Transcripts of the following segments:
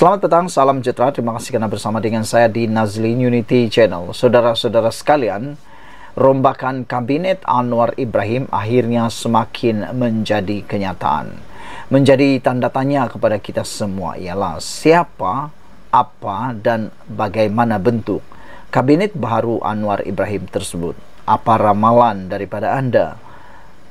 Selamat petang, salam sejahtera. Terima kasih kerana bersama dengan saya di Nazli Unity Channel. Saudara-saudara sekalian, rombakan Kabinet Anwar Ibrahim akhirnya semakin menjadi kenyataan. Menjadi tanda tanya kepada kita semua ialah siapa, apa dan bagaimana bentuk Kabinet baru Anwar Ibrahim tersebut. Apa ramalan daripada anda?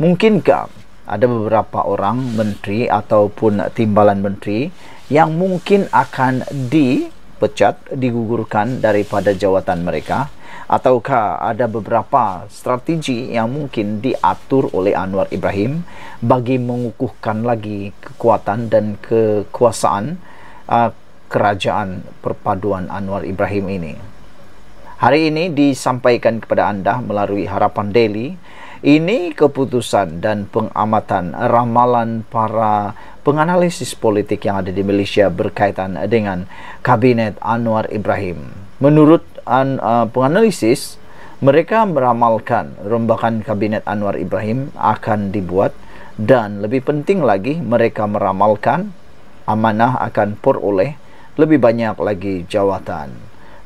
Mungkinkah ada beberapa orang menteri ataupun timbalan menteri yang mungkin akan dipecat, digugurkan daripada jawatan mereka ataukah ada beberapa strategi yang mungkin diatur oleh Anwar Ibrahim bagi mengukuhkan lagi kekuatan dan kekuasaan uh, kerajaan perpaduan Anwar Ibrahim ini. Hari ini disampaikan kepada anda melalui Harapan Daily ini keputusan dan pengamatan ramalan para penganalisis politik yang ada di Malaysia berkaitan dengan kabinet Anwar Ibrahim. Menurut an, uh, penganalisis, mereka meramalkan rombakan kabinet Anwar Ibrahim akan dibuat dan lebih penting lagi mereka meramalkan amanah akan peroleh lebih banyak lagi jawatan.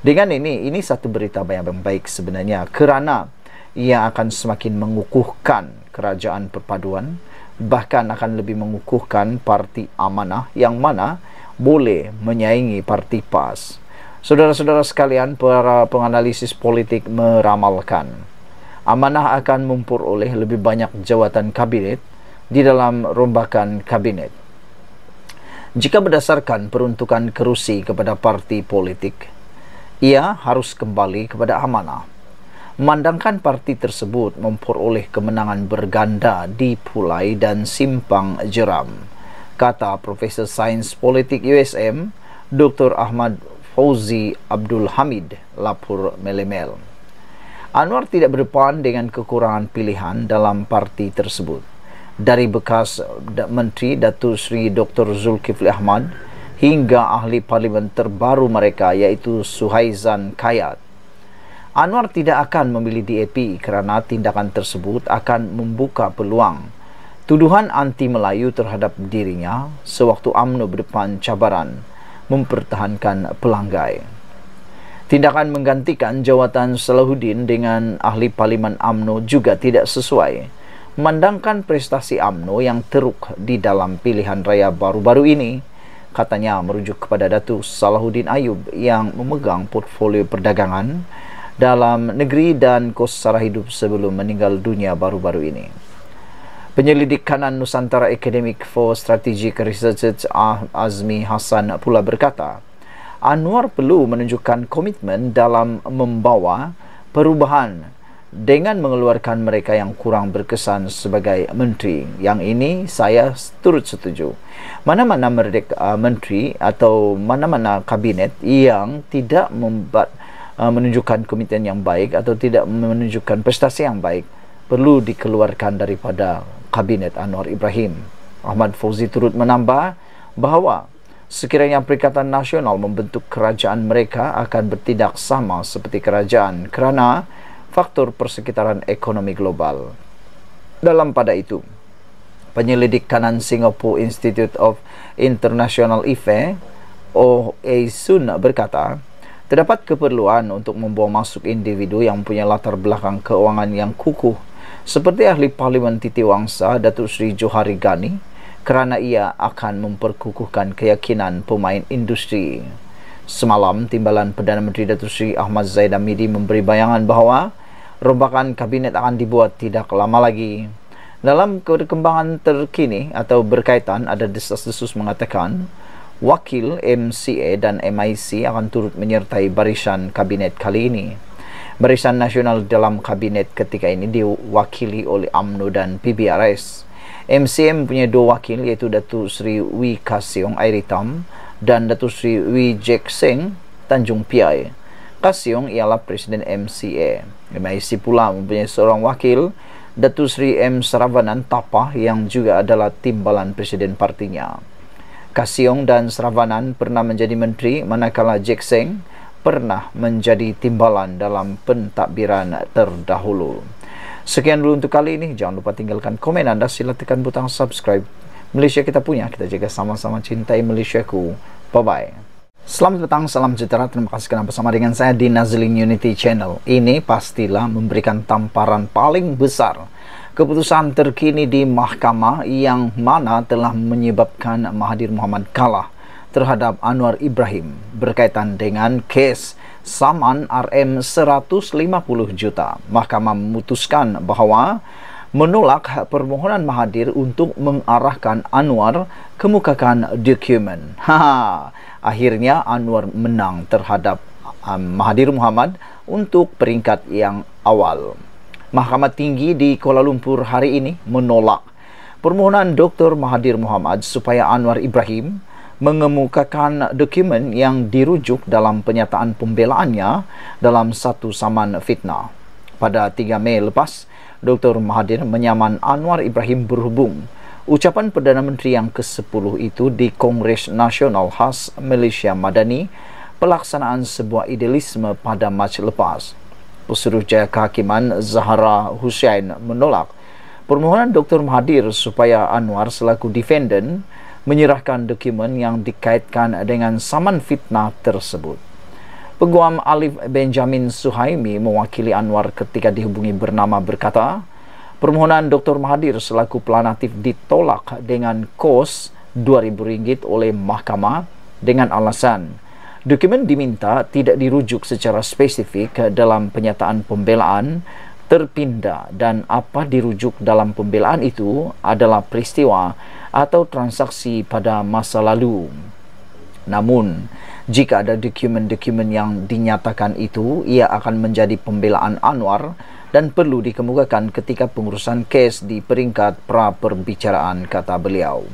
Dengan ini, ini satu berita yang baik sebenarnya kerana ia akan semakin mengukuhkan kerajaan perpaduan bahkan akan lebih mengukuhkan parti amanah yang mana boleh menyaingi parti PAS. Saudara-saudara sekalian, para penganalisis politik meramalkan amanah akan memperoleh lebih banyak jawatan kabinet di dalam rombakan kabinet. Jika berdasarkan peruntukan kerusi kepada parti politik, ia harus kembali kepada amanah Mandangkan parti tersebut memperoleh kemenangan berganda di Pulai dan Simpang Jeram. Kata Profesor Sains Politik USM, Dr. Ahmad Fauzi Abdul Hamid Lapur Melemel. Anwar tidak berdepan dengan kekurangan pilihan dalam parti tersebut. Dari bekas Menteri Datu Sri Dr. Zulkifli Ahmad hingga ahli parlimen terbaru mereka iaitu Suhaizan Kayat. Anwar tidak akan memilih DAP kerana tindakan tersebut akan membuka peluang. Tuduhan anti-Melayu terhadap dirinya sewaktu UMNO berdepan cabaran mempertahankan pelanggai. Tindakan menggantikan jawatan Salahuddin dengan ahli parlimen UMNO juga tidak sesuai. Mandangkan prestasi UMNO yang teruk di dalam pilihan raya baru-baru ini, katanya merujuk kepada Datuk Salahuddin Ayub yang memegang portfolio perdagangan dalam negeri dan kos sara hidup sebelum meninggal dunia baru-baru ini. Penyelidik kanan Nusantara Academic for Strategic Research Ah Azmi Hassan pula berkata, Anwar perlu menunjukkan komitmen dalam membawa perubahan dengan mengeluarkan mereka yang kurang berkesan sebagai menteri. Yang ini saya turut setuju. Mana-mana merdeka menteri atau mana-mana kabinet yang tidak membuat Uh, menunjukkan komitmen yang baik atau tidak menunjukkan prestasi yang baik perlu dikeluarkan daripada kabinet Anwar Ibrahim. Ahmad Fauzi turut menambah bahawa sekiranya Perikatan Nasional membentuk kerajaan mereka akan bertindak sama seperti kerajaan kerana faktor persekitaran ekonomi global. Dalam pada itu, penyelidik kanan Singapore Institute of International Affairs, OASUN berkata, Terdapat keperluan untuk membawa masuk individu yang punya latar belakang keuangan yang kukuh seperti ahli parlimen Titi Wangsa Datuk Sri Johari Gani kerana ia akan memperkukuhkan keyakinan pemain industri. Semalam, timbalan Perdana Menteri Datuk Sri Ahmad Zaid Amidi memberi bayangan bahawa rombakan kabinet akan dibuat tidak lama lagi. Dalam perkembangan terkini atau berkaitan ada desas-desus mengatakan wakil MCA dan MIC akan turut menyertai barisan kabinet kali ini. Barisan nasional dalam kabinet ketika ini diwakili oleh AMNO dan PBRS. MCM punya dua wakil iaitu Datuk Sri Wi Kasiong Airitam dan Datuk Sri Wi Jack Seng Tanjung Piai. Kasiong ialah Presiden MCA. MIC pula mempunyai seorang wakil Datuk Sri M. Saravanan Tapah yang juga adalah timbalan Presiden partinya. Kasiong dan Sravanan pernah menjadi menteri manakala Jack Seng pernah menjadi timbalan dalam pentadbiran terdahulu. Sekian dulu untuk kali ini. Jangan lupa tinggalkan komen anda. Sila tekan butang subscribe. Malaysia kita punya. Kita jaga sama-sama cintai Malaysia ku. Bye-bye. Selamat datang, salam sejahtera. Terima kasih kerana bersama dengan saya di Nazlin Unity Channel. Ini pastilah memberikan tamparan paling besar keputusan terkini di mahkamah yang mana telah menyebabkan Mahathir Mohamad kalah terhadap Anwar Ibrahim berkaitan dengan kes saman RM150 juta. Mahkamah memutuskan bahawa menolak permohonan Mahathir untuk mengarahkan Anwar kemukakan dokumen. Ha, ha, akhirnya Anwar menang terhadap um, Mahathir Muhammad untuk peringkat yang awal. Mahkamah Tinggi di Kuala Lumpur hari ini menolak permohonan Dr. Mahathir Mohamad supaya Anwar Ibrahim mengemukakan dokumen yang dirujuk dalam penyataan pembelaannya dalam satu saman fitnah. Pada 3 Mei lepas, Dr. Mahathir menyaman Anwar Ibrahim berhubung. Ucapan Perdana Menteri yang ke-10 itu di Kongres Nasional khas Malaysia Madani pelaksanaan sebuah idealisme pada Mac lepas. Jaya Kehakiman Zahara Hussein menolak permohonan Dr. Mahathir supaya Anwar selaku defendant menyerahkan dokumen yang dikaitkan dengan saman fitnah tersebut. Peguam Alif Benjamin Suhaimi mewakili Anwar ketika dihubungi bernama berkata, permohonan Dr. Mahathir selaku pelanatif ditolak dengan kos RM2,000 oleh mahkamah dengan alasan Dokumen diminta tidak dirujuk secara spesifik dalam penyataan pembelaan terpindah dan apa dirujuk dalam pembelaan itu adalah peristiwa atau transaksi pada masa lalu. Namun, jika ada dokumen-dokumen yang dinyatakan itu, ia akan menjadi pembelaan Anwar dan perlu dikemukakan ketika pengurusan kes di peringkat pra-perbicaraan kata beliau.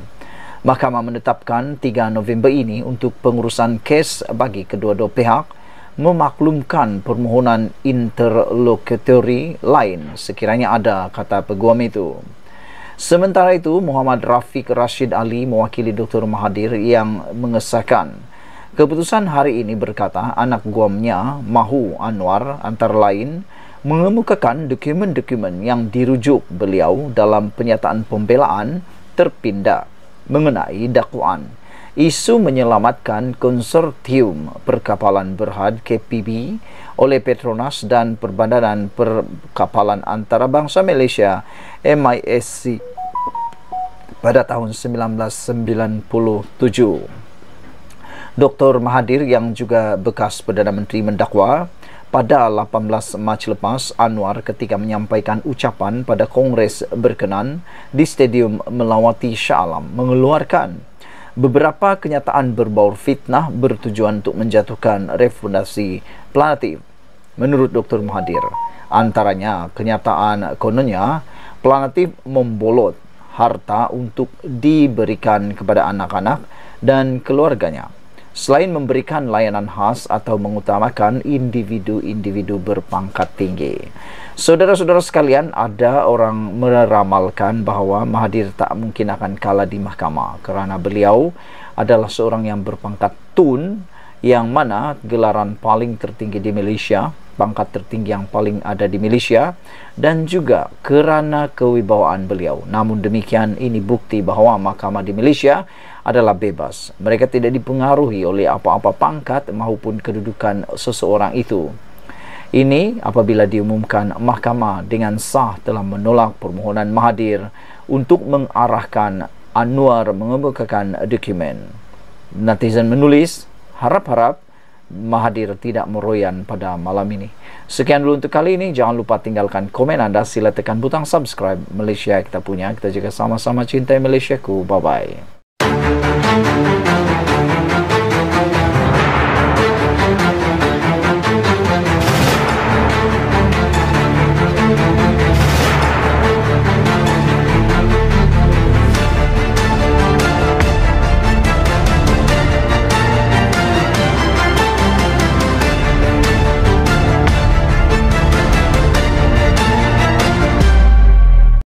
Mahkamah menetapkan 3 November ini untuk pengurusan kes bagi kedua-dua pihak memaklumkan permohonan interlocutory lain sekiranya ada kata peguam itu. Sementara itu, Muhammad Rafiq Rashid Ali mewakili Dr. Mahathir yang mengesahkan keputusan hari ini berkata anak guamnya Mahu Anwar antara lain mengemukakan dokumen-dokumen yang dirujuk beliau dalam penyataan pembelaan terpindah mengenai dakwaan isu menyelamatkan konsortium perkapalan berhad KPB oleh Petronas dan Perbandaran Perkapalan Antarabangsa Malaysia MISC pada tahun 1997. Dr. Mahathir yang juga bekas Perdana Menteri mendakwa pada 18 Mac lepas, Anwar ketika menyampaikan ucapan pada Kongres berkenan di Stadium Melawati Shah Alam mengeluarkan beberapa kenyataan berbaur fitnah bertujuan untuk menjatuhkan refundasi planetif. Menurut Dr. Muhadir, antaranya kenyataan kononnya planetif membolot harta untuk diberikan kepada anak-anak dan keluarganya selain memberikan layanan khas atau mengutamakan individu-individu berpangkat tinggi. Saudara-saudara sekalian, ada orang meramalkan bahawa Mahathir tak mungkin akan kalah di mahkamah kerana beliau adalah seorang yang berpangkat tun yang mana gelaran paling tertinggi di Malaysia pangkat tertinggi yang paling ada di Malaysia dan juga kerana kewibawaan beliau. Namun demikian ini bukti bahawa mahkamah di Malaysia adalah bebas. Mereka tidak dipengaruhi oleh apa-apa pangkat maupun kedudukan seseorang itu. Ini apabila diumumkan mahkamah dengan sah telah menolak permohonan Mahathir untuk mengarahkan Anwar mengemukakan dokumen. Netizen menulis, harap-harap Mahadir tidak meroyan pada malam ini. Sekian dulu untuk kali ini. Jangan lupa tinggalkan komen anda. Sila tekan butang subscribe. Malaysia kita punya. Kita juga sama-sama cintai Malaysia ku. Bye-bye.